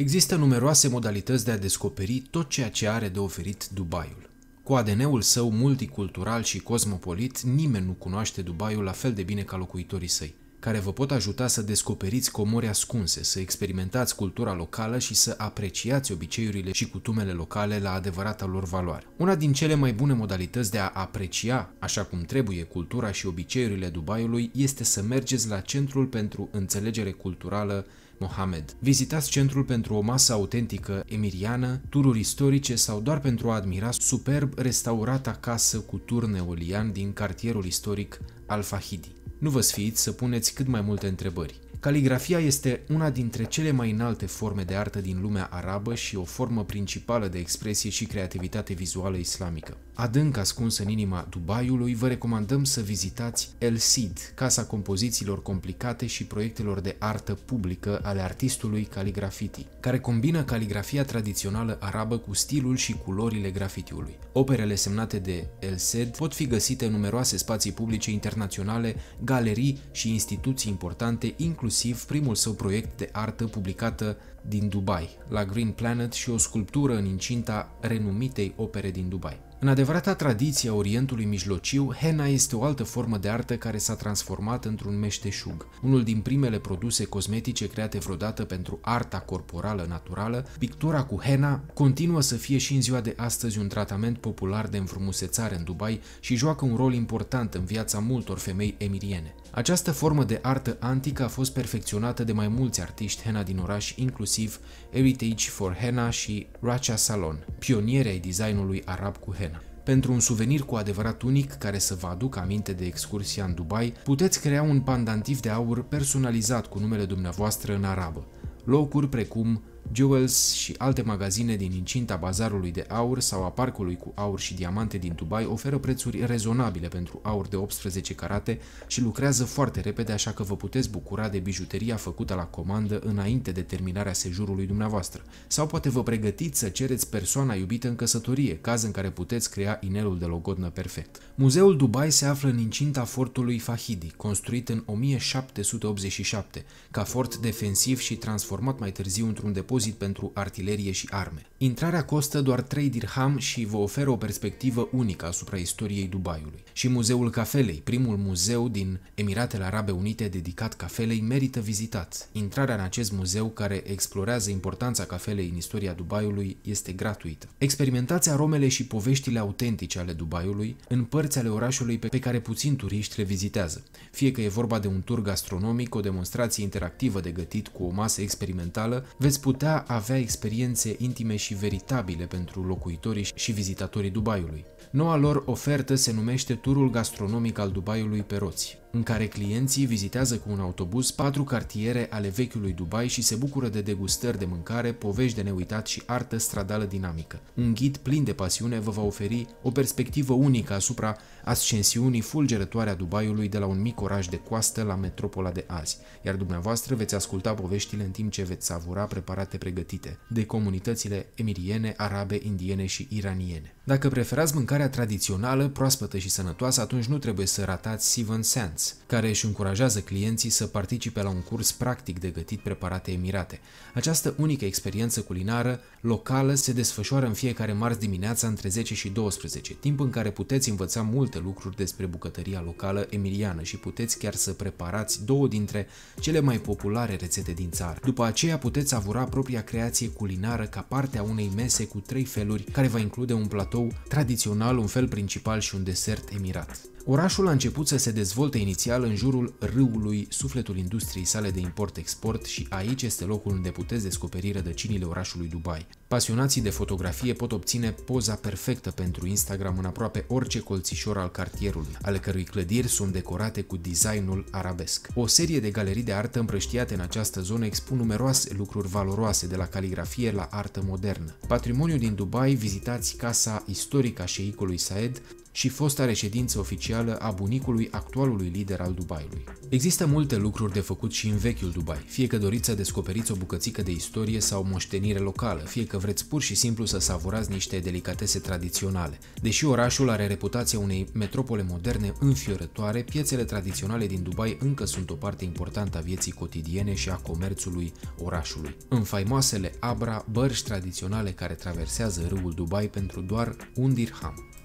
Există numeroase modalități de a descoperi tot ceea ce are de oferit Dubaiul. Cu ADN-ul său multicultural și cosmopolit, nimeni nu cunoaște Dubaiul la fel de bine ca locuitorii săi care vă pot ajuta să descoperiți comori ascunse, să experimentați cultura locală și să apreciați obiceiurile și cutumele locale la adevărata lor valoare. Una din cele mai bune modalități de a aprecia așa cum trebuie cultura și obiceiurile Dubaiului este să mergeți la Centrul pentru Înțelegere Culturală Mohamed. Vizitați centrul pentru o masă autentică emiriană, tururi istorice sau doar pentru a admira superb restaurata casă cu turne olian din cartierul istoric al Fahidi. Nu vă sfiiți să puneți cât mai multe întrebări. Caligrafia este una dintre cele mai înalte forme de artă din lumea arabă și o formă principală de expresie și creativitate vizuală islamică. Adânc ascuns în inima Dubaiului, vă recomandăm să vizitați El Sid, casa compozițiilor complicate și proiectelor de artă publică ale artistului caligrafiti, care combină caligrafia tradițională arabă cu stilul și culorile grafitiului. Operele semnate de El Sid pot fi găsite în numeroase spații publice internaționale, galerii și instituții importante, inclusiv inclusiv primul său proiect de artă publicată din Dubai, la Green Planet și o sculptură în incinta renumitei opere din Dubai. În adevărata tradiție a Orientului Mijlociu, henna este o altă formă de artă care s-a transformat într-un meșteșug. Unul din primele produse cosmetice create vreodată pentru arta corporală naturală, pictura cu henna continuă să fie și în ziua de astăzi un tratament popular de înfrumusețare în Dubai și joacă un rol important în viața multor femei emiriene. Această formă de artă antică a fost perfecționată de mai mulți artiști henna din oraș, inclusiv Heritage for Henna și Racha Salon, pioniere ai designului arab cu henna. Pentru un suvenir cu adevărat unic care să vă aducă aminte de excursia în Dubai, puteți crea un pandantiv de aur personalizat cu numele dumneavoastră în arabă. Locuri precum Jewels și alte magazine din incinta bazarului de aur sau a parcului cu aur și diamante din Dubai oferă prețuri rezonabile pentru aur de 18 carate și lucrează foarte repede, așa că vă puteți bucura de bijuteria făcută la comandă înainte de terminarea sejurului dumneavoastră. Sau poate vă pregătiți să cereți persoana iubită în căsătorie, caz în care puteți crea inelul de logodnă perfect. Muzeul Dubai se află în incinta fortului Fahidi, construit în 1787, ca fort defensiv și transformat mai târziu într-un depozit depozit pentru artilerie și arme. Intrarea costă doar 3 dirham și vă oferă o perspectivă unică asupra istoriei Dubaiului. Și Muzeul Cafelei, primul muzeu din Emiratele Arabe Unite dedicat cafelei, merită vizitat. Intrarea în acest muzeu, care explorează importanța cafelei în istoria Dubaiului, este gratuită. Experimentați aromele și poveștile autentice ale Dubaiului în părți ale orașului pe care puțin turiști le vizitează, fie că e vorba de un tur gastronomic, o demonstrație interactivă de gătit cu o masă experimentală, veți putea putea avea experiențe intime și veritabile pentru locuitorii și vizitatorii Dubaiului. Noua lor ofertă se numește Turul Gastronomic al Dubaiului pe roți în care clienții vizitează cu un autobuz patru cartiere ale vechiului Dubai și se bucură de degustări de mâncare, povești de neuitat și artă stradală dinamică. Un ghid plin de pasiune vă va oferi o perspectivă unică asupra ascensiunii fulgerătoare a Dubaiului de la un mic oraș de coastă la metropola de azi, iar dumneavoastră veți asculta poveștile în timp ce veți savura preparate pregătite de comunitățile emiriene, arabe, indiene și iraniene. Dacă preferați mâncarea tradițională, proaspătă și sănătoasă, atunci nu trebuie să ratați Seven Sand, Brands, care își încurajează clienții să participe la un curs practic de gătit preparate emirate. Această unică experiență culinară locală se desfășoară în fiecare marți dimineața între 10 și 12, timp în care puteți învăța multe lucruri despre bucătăria locală emiliană și puteți chiar să preparați două dintre cele mai populare rețete din țară. După aceea puteți avura propria creație culinară ca parte a unei mese cu trei feluri, care va include un platou tradițional, un fel principal și un desert emirat. Orașul a început să se dezvolte inițial în jurul râului sufletul industriei sale de import-export și aici este locul unde puteți descoperi rădăcinile orașului Dubai. Pasionații de fotografie pot obține poza perfectă pentru Instagram în aproape orice colțișor al cartierului, ale cărui clădiri sunt decorate cu designul arabesc. O serie de galerii de artă împrăștiate în această zonă expun numeroase lucruri valoroase, de la caligrafie la artă modernă. Patrimoniul din Dubai, vizitați casa istorică a Sheikului Saed, și fosta reședință oficială a bunicului actualului lider al Dubaiului. Există multe lucruri de făcut și în vechiul Dubai, fie că doriți să descoperiți o bucățică de istorie sau moștenire locală, fie că vreți pur și simplu să savurați niște delicatese tradiționale. Deși orașul are reputația unei metropole moderne înfiorătoare, piețele tradiționale din Dubai încă sunt o parte importantă a vieții cotidiene și a comerțului orașului. În faimoasele Abra, bărci tradiționale care traversează râul Dubai pentru doar un dirham.